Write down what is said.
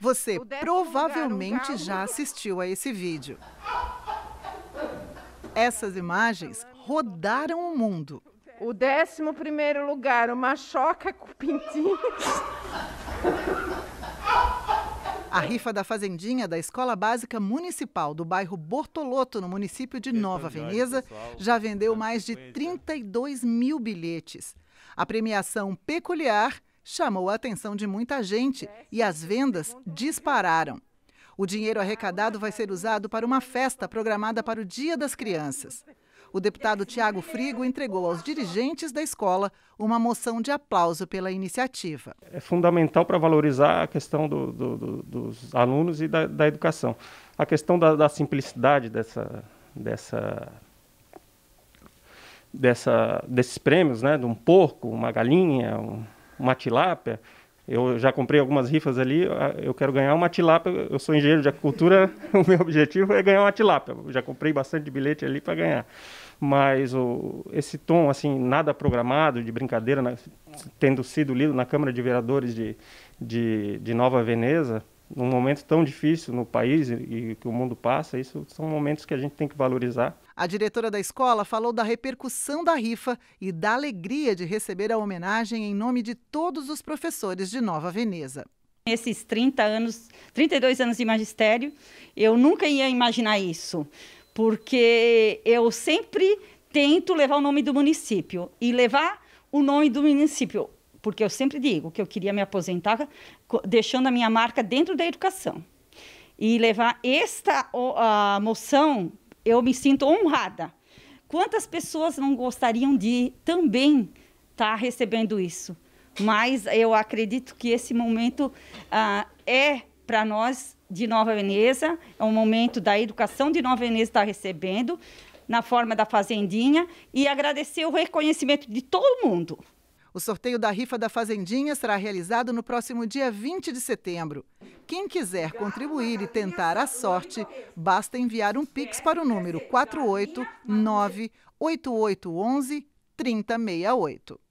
Você provavelmente já assistiu a esse vídeo. Essas imagens rodaram o mundo. O 11 primeiro lugar, uma choca com pintinhos. A rifa da Fazendinha da Escola Básica Municipal do bairro Bortoloto, no município de Nova Veneza, já vendeu mais de 32 mil bilhetes. A premiação peculiar chamou a atenção de muita gente e as vendas dispararam. O dinheiro arrecadado vai ser usado para uma festa programada para o Dia das Crianças. O deputado Tiago Frigo entregou aos dirigentes da escola uma moção de aplauso pela iniciativa. É fundamental para valorizar a questão do, do, do, dos alunos e da, da educação. A questão da, da simplicidade dessa, dessa dessa, desses prêmios, né? De um porco, uma galinha, um, uma tilápia. Eu já comprei algumas rifas ali, ah, eu quero ganhar uma tilápia. Eu sou engenheiro de agricultura, o meu objetivo é ganhar uma tilápia. Eu já comprei bastante bilhete ali para ganhar. Mas o, esse tom, assim, nada programado, de brincadeira, na, tendo sido lido na Câmara de Vereadores de, de, de Nova Veneza, num momento tão difícil no país e que o mundo passa, isso são momentos que a gente tem que valorizar. A diretora da escola falou da repercussão da rifa e da alegria de receber a homenagem em nome de todos os professores de Nova Veneza. Esses 30 anos, 32 anos de magistério, eu nunca ia imaginar isso, porque eu sempre tento levar o nome do município e levar o nome do município porque eu sempre digo que eu queria me aposentar deixando a minha marca dentro da educação. E levar esta a moção, eu me sinto honrada. Quantas pessoas não gostariam de também estar tá recebendo isso? Mas eu acredito que esse momento ah, é para nós de Nova Veneza, é um momento da educação de Nova Veneza estar tá recebendo, na forma da Fazendinha, e agradecer o reconhecimento de todo mundo. O sorteio da rifa da Fazendinha será realizado no próximo dia 20 de setembro. Quem quiser contribuir e tentar a sorte, basta enviar um Pix para o número 489 8811 3068.